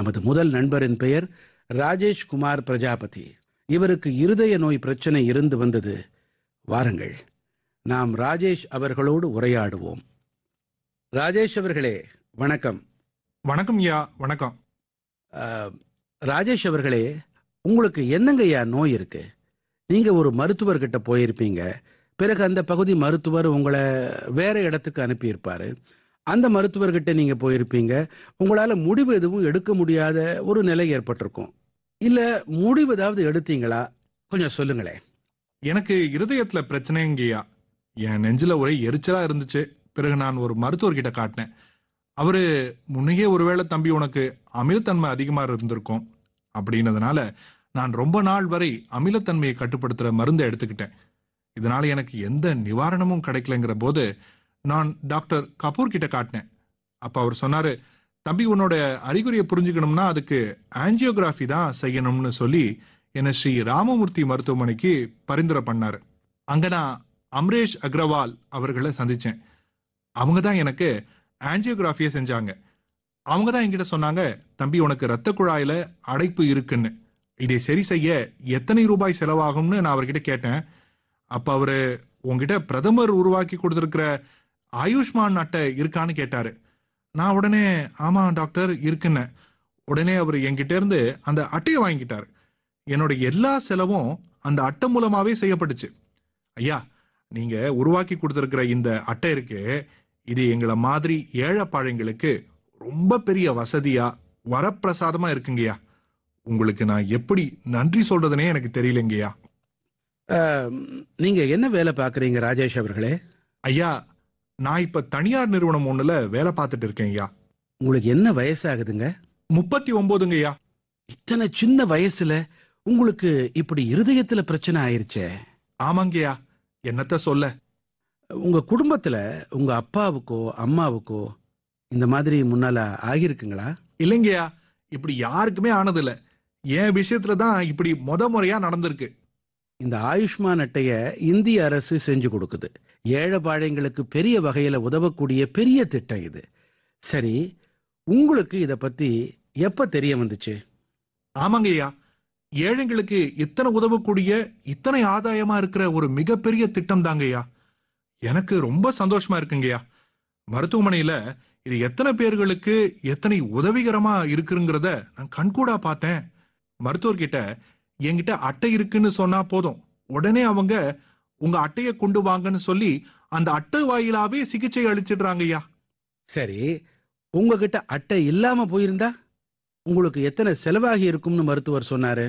நமது முதல் நண்பரின் பெயர் ராஜேஷ் குமார் பிரஜாபதி இவருக்கு இருதய நோய் பிரச்சனை இருந்து வந்தது வாருங்கள் நாம் ராஜேஷ் அவர்களோடு உரையாடுவோம் ராஜேஷ் அவர்களே வணக்கம் வணக்கம் ஐயா வணக்கம் ராஜேஷ் அவர்களே உங்களுக்கு என்னங்க ஐயா நோய் இருக்கு நீங்க ஒரு மருத்துவர்கிட்ட போயிருப்பீங்க பிறகு அந்த பகுதி மருத்துவர் உங்களை வேற இடத்துக்கு அனுப்பியிருப்பாரு அந்த மருத்துவர்கிட்ட நீங்க போயிருப்பீங்க உங்களால முடிவு எதுவும் எடுக்க முடியாத ஒரு நிலை ஏற்பட்டிருக்கும் இல்ல முடிவு ஏதாவது எடுத்தீங்களா கொஞ்சம் சொல்லுங்களேன் எனக்கு இருதயத்துல பிரச்சனைங்கய்யா என் நெஞ்சில ஒரே எரிச்சலா இருந்துச்சு பிறகு நான் ஒரு மருத்துவர்கிட்ட காட்டினேன் அவரு முன்னையே ஒருவேளை தம்பி உனக்கு அமிலத்தன்மை அதிகமா இருந்திருக்கும் அப்படின்னதுனால நான் ரொம்ப நாள் வரை அமிலத்தன்மையை கட்டுப்படுத்துற மருந்தை எடுத்துக்கிட்டேன் இதனால எனக்கு எந்த நிவாரணமும் கிடைக்கலங்கிற போது நான் டாக்டர் கபூர் கிட்ட காட்டினேன் அப்ப அவர் சொன்னாரு தம்பி உன்னோட அறிகுறியை புரிஞ்சுக்கணும்னா அதுக்கு ஆன்ஜியோகிராஃபி தான் செய்யணும்னு சொல்லி என்னை ஸ்ரீ ராமமூர்த்தி மருத்துவமனைக்கு பரிந்துரை பண்ணார் அங்கே நான் அம்ரேஷ் அக்ரவால் அவர்களை சந்தித்தேன் அவங்க தான் எனக்கு ஆன்ஜியோகிராஃபியை செஞ்சாங்க அவங்க தான் என்கிட்ட சொன்னாங்க தம்பி உனக்கு ரத்த குழாயில் அடைப்பு இருக்குன்னு இதை சரி செய்ய எத்தனை ரூபாய் செலவாகும்னு நான் அவர்கிட்ட கேட்டேன் அப்போ அவர் உங்ககிட்ட பிரதமர் உருவாக்கி கொடுத்துருக்கிற ஆயுஷ்மான் அட்டை இருக்கான்னு கேட்டாரு நான் உடனே ஆமா டாக்டர் இருக்குன்னு உடனே அவர் என்கிட்ட இருந்து அந்த அட்டையை வாங்கிக்கிட்டாரு என்னோட எல்லா செலவும் அந்த அட்டை மூலமாவே செய்யப்பட்டுச்சு ஐயா நீங்க உருவாக்கி கொடுத்துருக்கிற இந்த அட்டை இருக்கு இது எங்களை மாதிரி ஏழைப்பாழைங்களுக்கு ரொம்ப பெரிய வசதியா வரப்பிரசாதமா இருக்குங்கய்யா உங்களுக்கு நான் எப்படி நன்றி சொல்றதுனே எனக்கு தெரியலங்கய்யா நீங்க என்ன வேலை பாக்குறீங்க ராஜேஷ் அவர்களே ஐயா நான் இப்ப தனியார் நிறுவனம் ஒண்ணுல வேலை பார்த்துட்டு இருக்கேன் ஐயா உங்களுக்கு என்ன வயசாகுதுங்க முப்பத்தி ஒன்பதுங்க ஐயா இத்தனை சின்ன வயசுல உங்களுக்கு இப்படி இருதயத்துல பிரச்சனை ஆயிருச்சே ஆமாங்கய்யா என்னத்த சொல்ல உங்க குடும்பத்துல உங்க அப்பாவுக்கோ அம்மாவுக்கோ இந்த மாதிரி முன்னால ஆகியிருக்குங்களா இல்லைங்கய்யா இப்படி யாருக்குமே ஆனதில்ல என் விஷயத்துல தான் இப்படி முத முறையா நடந்திருக்கு இந்த ஆயுஷ்மான் அட்டைய இந்திய அரசு செஞ்சு கொடுக்குது ஏழை பாழைங்களுக்கு பெரிய வகையில் உதவக்கூடிய பெரிய திட்டம் இது சரி உங்களுக்கு இதை பத்தி எப்ப தெரிய வந்துச்சு ஆமாங்க ஐயா ஏழைங்களுக்கு இத்தனை உதவக்கூடிய இத்தனை ஆதாயமா இருக்கிற ஒரு மிகப்பெரிய திட்டம் தாங்கய்யா எனக்கு ரொம்ப சந்தோஷமா இருக்குங்கய்யா மருத்துவமனையில இது எத்தனை பேர்களுக்கு எத்தனை உதவிகரமா இருக்குங்கிறத நான் கண்கூடா பார்த்தேன் மருத்துவர்கிட்ட என்கிட்ட அட்டை இருக்குன்னு சொன்னா போதும் உடனே அவங்க உங்க அட்டையை கொண்டு வாங்கன்னு சொல்லி அந்த அட்டை வாயிலாவே சிகிச்சை அளிச்சிடுறாங்க ஐயா சரி உங்ககிட்ட அட்டை இல்லாம போயிருந்தா உங்களுக்கு எத்தனை செலவாகி இருக்கும்னு மருத்துவர் சொன்னாரு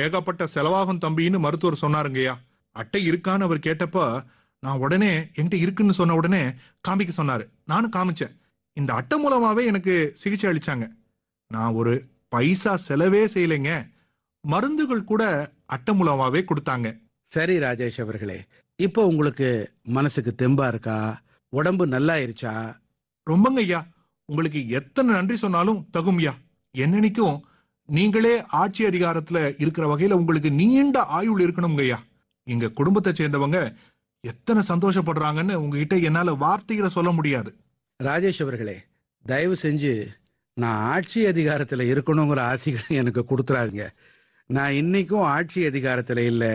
ஏகப்பட்ட செலவாகும் தம்பின்னு மருத்துவர் ஐயா அட்டை இருக்கான்னு அவர் கேட்டப்ப நான் உடனே என்கிட்ட இருக்குன்னு சொன்ன உடனே காமிக்க சொன்னாரு நானும் காமிச்சேன் இந்த அட்டை மூலமாவே எனக்கு சிகிச்சை அளிச்சாங்க நான் ஒரு பைசா செலவே செய்யலைங்க மருந்துகள் கூட அட்டை மூலமாவே கொடுத்தாங்க சரி ராஜேஷ் அவர்களே இப்போ உங்களுக்கு மனசுக்கு தெம்பா இருக்கா உடம்பு நல்லா இருச்சா ரொம்பங்க ஐயா உங்களுக்கு எத்தனை நன்றி சொன்னாலும் தகும் ஐயா என்னைக்கும் நீங்களே ஆட்சி அதிகாரத்துல இருக்கிற வகையில உங்களுக்கு நீண்ட ஆயுள் இருக்கணும் ஐயா எங்க குடும்பத்தை சேர்ந்தவங்க எத்தனை சந்தோஷப்படுறாங்கன்னு உங்ககிட்ட என்னால வார்த்தைகளை சொல்ல முடியாது ராஜேஷ் அவர்களே தயவு செஞ்சு நான் ஆட்சி அதிகாரத்துல இருக்கணுங்கிற ஆசைகளை எனக்கு கொடுத்துறாருங்க நான் இன்னைக்கும் ஆட்சி அதிகாரத்தில் இல்லை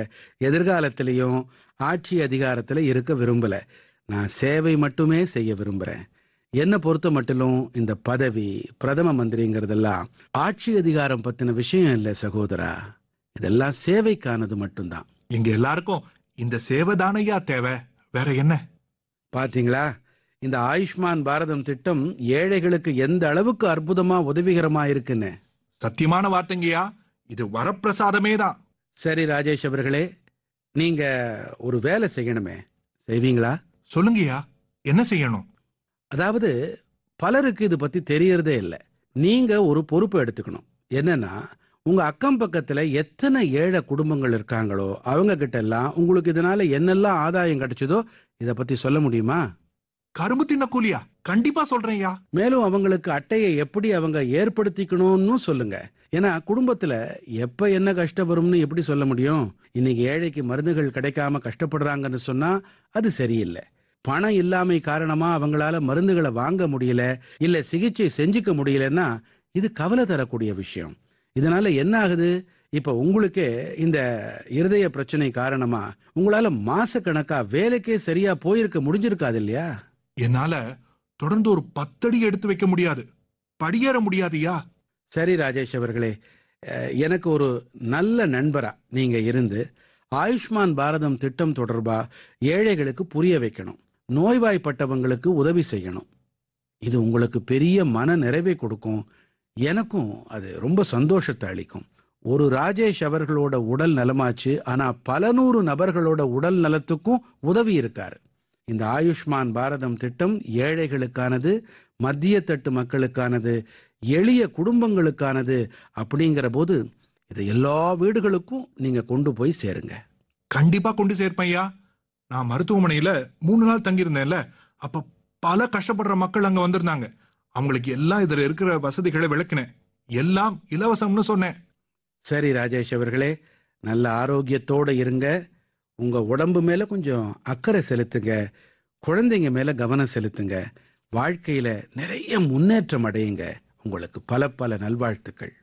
எதிர்காலத்திலையும் ஆட்சி அதிகாரத்தில் இருக்க விரும்பலை நான் சேவை மட்டுமே செய்ய விரும்புகிறேன் என்னை பொறுத்த மட்டிலும் இந்த பதவி பிரதம மந்திரிங்கிறதெல்லாம் ஆட்சி அதிகாரம் பத்தின விஷயம் இல்லை சகோதரா இதெல்லாம் சேவைக்கானது மட்டும்தான் இங்கே எல்லாருக்கும் இந்த சேவை தேவை வேற என்ன பாத்தீங்களா இந்த ஆயுஷ்மான் பாரதம் திட்டம் ஏழைகளுக்கு எந்த அளவுக்கு அற்புதமா உதவிகரமா இருக்குன்னு சத்தியமான வார்த்தைங்கய்யா இது வரப்பிரசாதமே தான் சரி ராஜேஷ் அவர்களே நீங்க ஒரு வேலை செய்யணுமே செய்வீங்களா சொல்லுங்கயா என்ன செய்யணும் அதாவது பலருக்கு இது பத்தி தெரியறதே இல்லை நீங்க ஒரு பொறுப்பு எடுத்துக்கணும் என்னன்னா உங்க அக்கம் பக்கத்துல எத்தனை ஏழை குடும்பங்கள் இருக்காங்களோ அவங்க கிட்ட எல்லாம் உங்களுக்கு இதனால என்னெல்லாம் ஆதாயம் கிடைச்சதோ இத பத்தி சொல்ல முடியுமா கரும்பு தின்ன கூலியா கண்டிப்பா சொல்றேன் மேலும் அவங்களுக்கு அட்டையை எப்படி அவங்க ஏற்படுத்திக்கணும்னு சொல்லுங்க ஏன்னா குடும்பத்துல எப்ப என்ன கஷ்டம் வரும்னு எப்படி சொல்ல முடியும் இன்னைக்கு ஏழைக்கு மருந்துகள் கிடைக்காம கஷ்டப்படுறாங்கன்னு சொன்னா அது சரியில்லை பணம் இல்லாமை காரணமா அவங்களால மருந்துகளை வாங்க முடியல இல்ல சிகிச்சை செஞ்சுக்க முடியலன்னா இது கவலை தரக்கூடிய விஷயம் இதனால என்ன ஆகுது இப்ப உங்களுக்கு இந்த இருதய பிரச்சனை காரணமா உங்களால மாச கணக்கா வேலைக்கே சரியா போயிருக்க முடிஞ்சிருக்காது இல்லையா என்னால தொடர்ந்து ஒரு பத்தடி எடுத்து வைக்க முடியாது படியேற முடியாதுயா சரி ராஜேஷ் அவர்களே எனக்கு ஒரு நல்ல நண்பரா நீங்க இருந்து ஆயுஷ்மான் பாரதம் திட்டம் தொடர்பா ஏழைகளுக்கு புரிய வைக்கணும் நோய்வாய்ப்பட்டவங்களுக்கு உதவி செய்யணும் இது உங்களுக்கு பெரிய மன நிறைவை கொடுக்கும் எனக்கும் அது ரொம்ப சந்தோஷத்தை அளிக்கும் ஒரு ராஜேஷ் அவர்களோட உடல் நலமாச்சு ஆனா பல நூறு நபர்களோட உடல் நலத்துக்கும் உதவி இருக்காரு இந்த ஆயுஷ்மான் பாரதம் திட்டம் ஏழைகளுக்கானது மத்திய தட்டு மக்களுக்கானது எளிய குடும்பங்களுக்கானது அப்படிங்கிற போது இதை எல்லா வீடுகளுக்கும் நீங்க கொண்டு போய் சேருங்க கண்டிப்பா கொண்டு சேர்ப்பையா ஐயா நான் மருத்துவமனையில மூணு நாள் தங்கியிருந்தேன்ல அப்ப பல கஷ்டப்படுற மக்கள் அங்க வந்திருந்தாங்க அவங்களுக்கு எல்லாம் இதுல இருக்கிற வசதிகளை விளக்கினேன் எல்லாம் இலவசம்னு சொன்னேன் சரி ராஜேஷ் அவர்களே நல்ல ஆரோக்கியத்தோட இருங்க உங்க உடம்பு மேல கொஞ்சம் அக்கறை செலுத்துங்க குழந்தைங்க மேல கவனம் செலுத்துங்க வாழ்க்கையில நிறைய முன்னேற்றம் அடையுங்க உங்களுக்கு பல பல நல்வாழ்த்துக்கள்